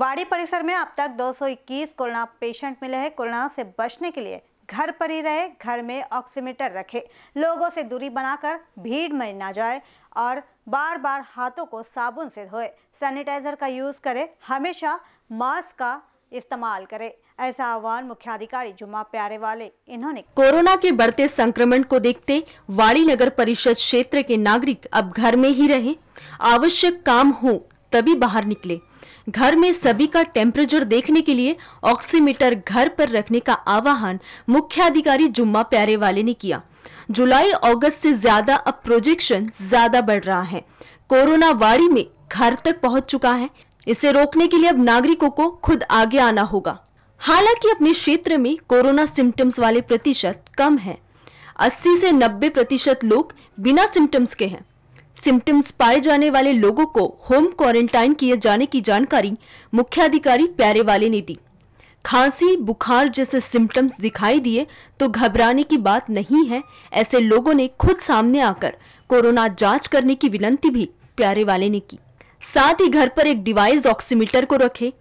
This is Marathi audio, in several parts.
वाड़ी परिसर में अब तक 221 कोरोना पेशेंट मिले हैं कोरोना से बचने के लिए घर पर ही रहे घर में ऑक्सीमीटर रखे लोगों से दूरी बनाकर भीड़ में ना जाए और बार बार हाथों को साबुन से धोए सैनिटाइजर का यूज़ करें हमेशा मास्क का इस्तेमाल करें ऐसा आह्वान मुख्याधिकारी जुमा प्यारे वाले इन्होंने कोरोना के बढ़ते संक्रमण को देखते वाड़ी नगर परिषद क्षेत्र के नागरिक अब घर में ही रहे आवश्यक काम हो तभी बाहर निकले घर में सभी का टेम्परेचर देखने के लिए ऑक्सीमीटर घर पर रखने का आवाहन मुख्याधिकारी जुम्मा प्यारे वाले ने किया जुलाई अगस्त से ज्यादा अब प्रोजेक्शन ज्यादा बढ़ रहा है कोरोना वाड़ी में घर तक पहुंच चुका है इसे रोकने के लिए अब नागरिकों को खुद आगे आना होगा हालांकि अपने क्षेत्र में कोरोना सिम्टम्स वाले प्रतिशत कम है 80 से 90 प्रतिशत लोग बिना सिम्टम्स के हैं सिम्टम्स पाए जाने वाले लोगों को होम क्वारंटाइन किए जाने की जानकारी मुख्याधिकारी प्यारे वाले ने दी खांसी बुखार जैसे सिम्टम्स दिखाई दिए तो घबराने की बात नहीं है ऐसे लोगों ने खुद सामने आकर कोरोना जांच करने की विनंती भी प्यारे वाले ने की साथ ही घर पर एक डिवाइस ऑक्सीमीटर को रखे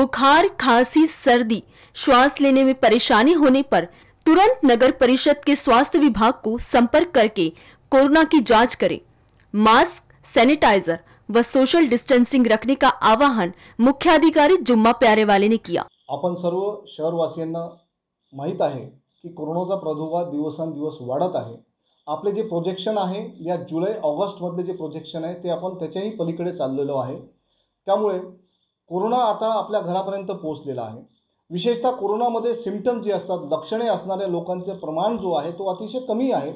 बुखार खांसी सर्दी श्वास लेने में परेशानी होने पर तुरंत नगर परिषद के स्वास्थ्य विभाग को संपर्क करके कोरोना की जांच करें मास्क सैनिटाइजर व सोशल डिस्टेंसिंग रखने का आवाहन मुख्याधिकारी जुम्मा वाले ने किया आपण सर्व शहरवासियांना माहीत आहे की कोरोनाचा प्रादुर्भाव दिवसांदिवस वाढत आहे आपले जे प्रोजेक्शन आहे या जुलै ऑगस्टमधले जे प्रोजेक्शन आहे ते आपण त्याच्याही पलीकडे चाललेलो आहे त्यामुळे कोरोना आता आपल्या घरापर्यंत पोहोचलेला आहे विशेषतः कोरोनामध्ये सिम्पटम जे असतात लक्षणे असणाऱ्या लोकांचे प्रमाण जो आहे तो अतिशय कमी आहे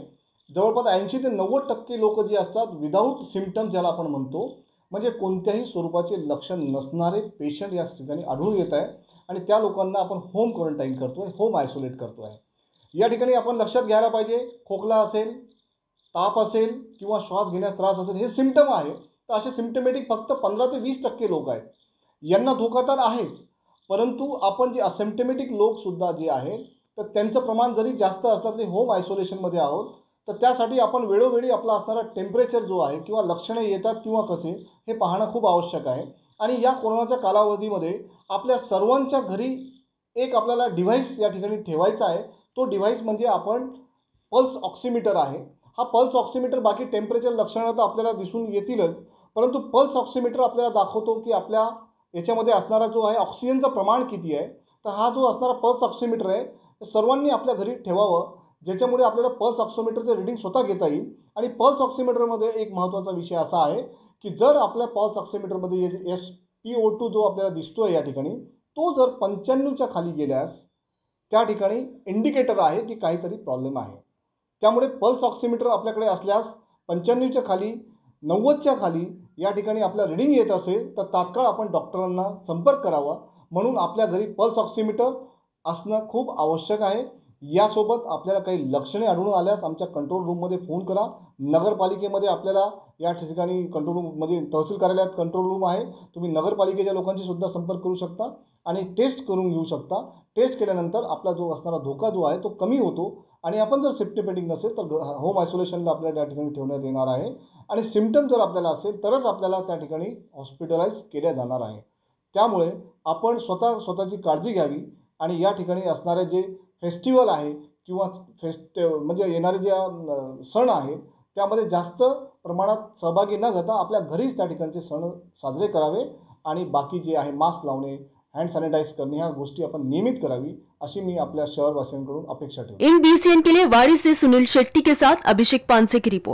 जवळपास ऐंशी ते नव्वद टक्के लोक जे असतात विदाऊट सिमटम ज्याला आपण म्हणतो म्हणजे कोणत्याही स्वरूपाचे लक्षण नसणारे पेशंट या ठिकाणी आढळून येत आहे आणि त्या लोकांना आपण होम क्वारंटाईन करतो आहे होम आयसोलेट करतो आहे या ठिकाणी आपण लक्षात घ्यायला पाहिजे खोकला असेल ताप असेल किंवा श्वास घेण्यास त्रास असेल हे सिमटम आहे तर असे सिमटमॅटिक फक्त पंधरा ते वीस टक्के लोक आहेत यांना धोका तर आहेच परंतु आपण जे असिमटमॅटिक लोकसुद्धा जे आहेत तर त्यांचं प्रमाण जरी जास्त असलं तरी होम आयसोलेशनमध्ये आहोत तर त्यासाठी आपण वेळोवेळी आपला असणारा टेम्परेचर जो आहे किंवा लक्षणे येतात किंवा कसे हे पाहणं खूप आवश्यक आहे आणि या कोरोनाच्या कालावधीमध्ये आपल्या सर्वांच्या घरी एक आपल्याला डिव्हाइस या ठिकाणी ठेवायचा आहे तो डिव्हाइस म्हणजे आपण पल्स ऑक्सिमीटर आहे हा पल्स ऑक्सिमीटर बाकी टेम्परेचर लक्षणं तर आपल्याला दिसून येतीलच परंतु पल्स ऑक्सिमीटर आपल्याला दाखवतो की आपल्या याच्यामध्ये असणारा जो आहे ऑक्सिजनचं प्रमाण किती आहे तर हा जो असणारा पल्स ऑक्सिमीटर आहे सर्वांनी आपल्या घरी ठेवावं ज्याच्यामुळे आपल्याला पल्स ऑक्सिमीटरचं रिडिंग स्वतः घेता येईल आणि पल्स ऑक्सिमीटरमध्ये एक महत्त्वाचा विषय असा आहे की जर आपल्या पल्स ऑक्सिमीटरमध्ये एस पी ओ टू जो आपल्याला दिसतो आहे या ठिकाणी तो जर पंच्याण्णवच्या खाली गेल्यास त्या ठिकाणी इंडिकेटर आहे की काहीतरी प्रॉब्लेम आहे त्यामुळे पल्स ऑक्सिमीटर आपल्याकडे असल्यास पंच्याण्णवच्या खाली नव्वदच्या खाली या ठिकाणी आपल्या रिडिंग येत असेल तर तात्काळ आपण डॉक्टरांना संपर्क करावा म्हणून आपल्या घरी पल्स ऑक्सिमीटर असणं खूप आवश्यक आहे यासोबत आपल्याला काही लक्षणे आढळून आल्यास आमच्या कंट्रोल रूममध्ये फोन करा नगरपालिकेमध्ये आपल्याला या ठिकाणी कंट्रोल रूम म्हणजे तहसील कार्यालयात कंट्रोल रूम आहे तुम्ही नगरपालिकेच्या लोकांशी सुद्धा संपर्क करू शकता आणि टेस्ट करून घेऊ शकता टेस्ट केल्यानंतर आपला जो असणारा धोका जो आहे तो कमी होतो आणि आपण जर सिप्टमेटिक नसेल तर होम आयसोलेशनला आपल्याला त्या ठिकाणी ठेवण्यात येणार आहे आणि सिम्टम जर आपल्याला असेल तरच आपल्याला त्या ठिकाणी हॉस्पिटलाइज केल्या जाणार आहे त्यामुळे आपण स्वतः स्वतःची काळजी घ्यावी आणि या ठिकाणी असणारे जे फेस्टिवल आहे किंवा फेस्ट म्हणजे येणारे ज्या सण आहे त्यामध्ये जास्त प्रमाणात सहभागी न घेता आपल्या घरीच त्या ठिकाणचे सण साजरे करावे आणि बाकी जे आहे मास्क लावणे हँड सॅनिटाईज करणे ह्या गोष्टी आपण नियमित करावी अशी मी आपल्या शहरवासियांकडून अपेक्षा ठेवतो इन बीसीएन के लिए केले से सुनील शेट्टी के साथ अभिषेक पानसे की रिपोर्ट